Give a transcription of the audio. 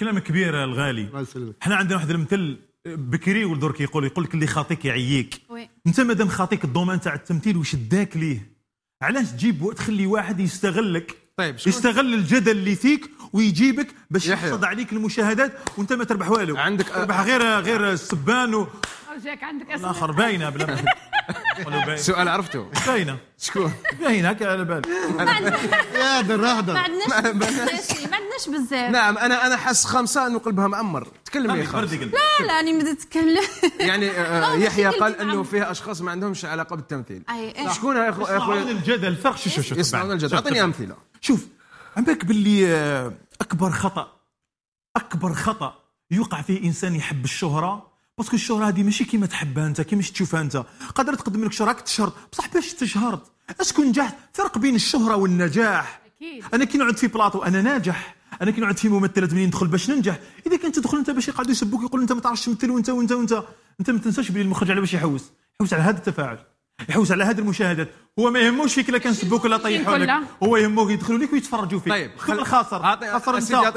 كلام كبير الغالي الله يسلمك احنا عندنا واحد المثل بكري ولدرك يقول يقول لك اللي خاطيك يعييك انت مادام خاطيك الدومين تاع التمثيل وشداك ليه علاش تجيب تخلي واحد يستغلك طيب شو يستغل الجدل اللي فيك ويجيبك باش يحصد عليك المشاهدات وانت ما تربح والو عندك آه، تربح غير آه، غير السبان و... رجاك عندك اسئله الاخر باينه بلا سؤال عرفته باينه شكون باينه هكا على بال يا دراهده ما عندناش ما عندناش بزاف نعم انا انا حاس خمسه انه قلبها معمر تكلم يا خالد لا لا راني ما يعني آه، يحيى قال انه فيه اشخاص ما عندهمش علاقه بالتمثيل إيه. شكون يا اخويا يا الجدل فرق شو شو يصنعون الجدل اعطيني امثله شوف عمبالك باللي آه، اكبر خطا اكبر خطا يوقع فيه انسان يحب الشهره باسكو الشهره هذه ماشي كيما تحبها انت كيما تشوفها انت قادر تقدم لك شهره تشهر بصح باش تشهر اسكن نجحت فرق بين الشهره والنجاح أكيد. انا كي نقعد في بلاطو انا ناجح انا كي نقعد في ممثله منين ندخل باش ننجح اذا كنت تدخل انت باش يقعدوا يسبوك يقولوا انت ما تعرفش تمثل وانت وانت وانت انت ما تنساش بلي المخرج على باش يحوس يحوس على هذا التفاعل يحوس على هذه المشاهدات هو ما يهموش فيك لا كان سبوك ولا طيحوا لك هو يهمه يدخلوا لك ويتفرجوا فيك طيب خل... خاصر خاسر انت